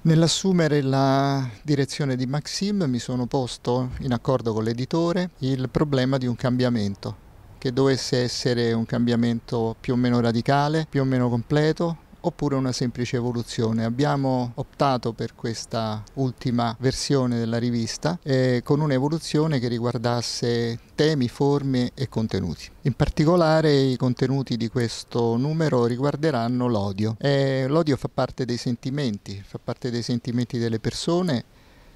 Nell'assumere la direzione di Maxim mi sono posto, in accordo con l'editore, il problema di un cambiamento, che dovesse essere un cambiamento più o meno radicale, più o meno completo, oppure una semplice evoluzione. Abbiamo optato per questa ultima versione della rivista eh, con un'evoluzione che riguardasse temi, forme e contenuti. In particolare i contenuti di questo numero riguarderanno l'odio. Eh, l'odio fa parte dei sentimenti, fa parte dei sentimenti delle persone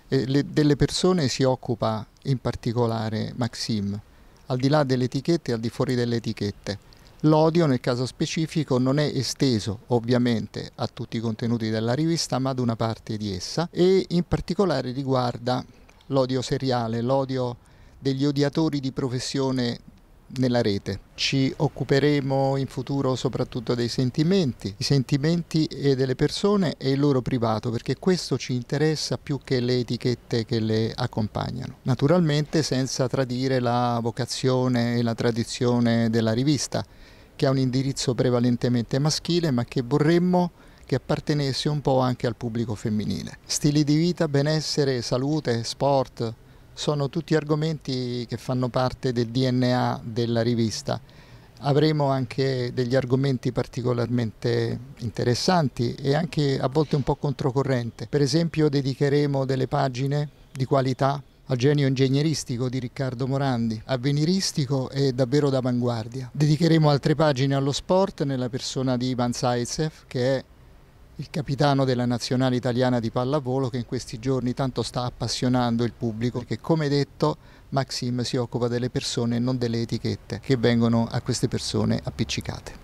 e le, delle persone si occupa in particolare Maxim, al di là delle etichette e al di fuori delle etichette L'odio nel caso specifico non è esteso ovviamente a tutti i contenuti della rivista ma ad una parte di essa e in particolare riguarda l'odio seriale, l'odio degli odiatori di professione nella rete. Ci occuperemo in futuro soprattutto dei sentimenti, i sentimenti delle persone e il loro privato, perché questo ci interessa più che le etichette che le accompagnano. Naturalmente senza tradire la vocazione e la tradizione della rivista che ha un indirizzo prevalentemente maschile ma che vorremmo che appartenesse un po' anche al pubblico femminile. Stili di vita, benessere, salute, sport sono tutti argomenti che fanno parte del DNA della rivista. Avremo anche degli argomenti particolarmente interessanti e anche a volte un po' controcorrente. Per esempio dedicheremo delle pagine di qualità al genio ingegneristico di Riccardo Morandi, avveniristico e davvero d'avanguardia. Dedicheremo altre pagine allo sport nella persona di Ivan Saitsev, che è il capitano della nazionale italiana di pallavolo che in questi giorni tanto sta appassionando il pubblico, perché come detto Maxim si occupa delle persone e non delle etichette che vengono a queste persone appiccicate.